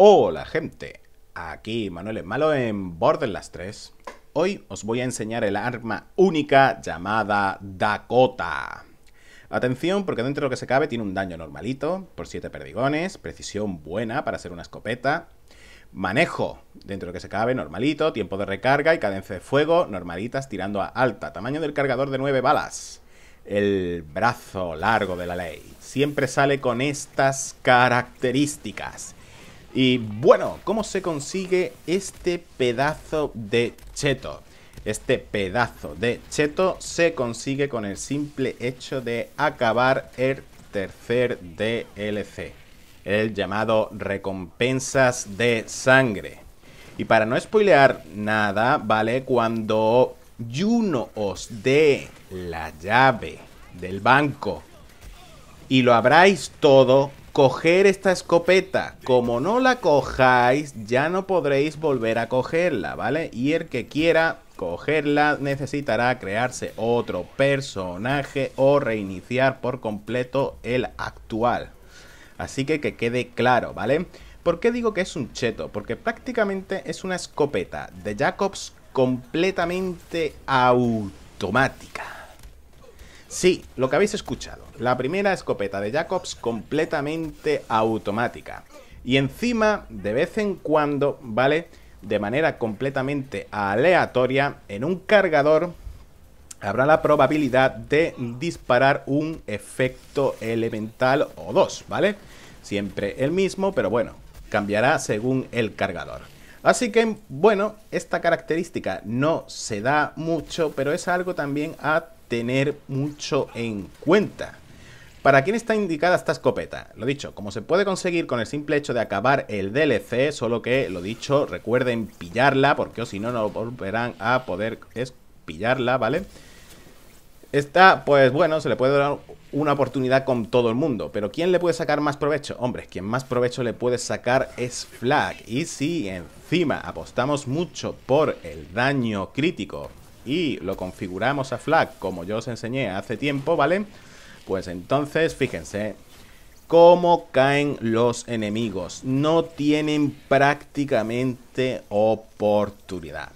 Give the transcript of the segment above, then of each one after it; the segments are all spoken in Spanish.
Hola gente, aquí Manuel Malo en Borderlands 3. Hoy os voy a enseñar el arma única llamada Dakota. Atención, porque dentro de lo que se cabe tiene un daño normalito, por 7 perdigones, precisión buena para ser una escopeta, manejo dentro de lo que se cabe normalito, tiempo de recarga y cadencia de fuego normalitas tirando a alta, tamaño del cargador de 9 balas. El brazo largo de la ley. Siempre sale con estas características y bueno, ¿cómo se consigue este pedazo de cheto? Este pedazo de cheto se consigue con el simple hecho de acabar el tercer DLC, el llamado recompensas de sangre. Y para no spoilear nada, ¿vale? Cuando Juno os dé la llave del banco y lo abráis todo, coger esta escopeta. Como no la cojáis, ya no podréis volver a cogerla, ¿vale? Y el que quiera cogerla necesitará crearse otro personaje o reiniciar por completo el actual. Así que que quede claro, ¿vale? ¿Por qué digo que es un cheto? Porque prácticamente es una escopeta de Jacobs completamente automática. Sí, lo que habéis escuchado. La primera escopeta de Jacobs completamente automática. Y encima, de vez en cuando, ¿vale? De manera completamente aleatoria, en un cargador habrá la probabilidad de disparar un efecto elemental o dos, ¿vale? Siempre el mismo, pero bueno, cambiará según el cargador. Así que, bueno, esta característica no se da mucho, pero es algo también a tener mucho en cuenta. ¿Para quién está indicada esta escopeta? Lo dicho, como se puede conseguir con el simple hecho de acabar el DLC, solo que, lo dicho, recuerden pillarla, porque si no, no volverán a poder pillarla, ¿vale? Esta, pues bueno, se le puede dar una oportunidad con todo el mundo, pero ¿quién le puede sacar más provecho? Hombre, quien más provecho le puede sacar es Flag, y si encima apostamos mucho por el daño crítico y lo configuramos a flag como yo os enseñé hace tiempo, ¿vale? Pues entonces, fíjense cómo caen los enemigos. No tienen prácticamente oportunidad.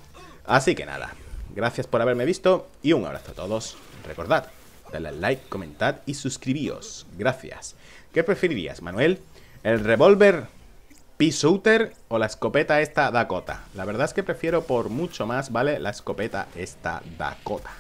Así que nada, gracias por haberme visto y un abrazo a todos. Recordad, dale like, comentad y suscribíos. Gracias. ¿Qué preferirías, Manuel? ¿El revólver P-Shooter o la escopeta esta Dakota. La verdad es que prefiero por mucho más, ¿vale? La escopeta esta Dakota.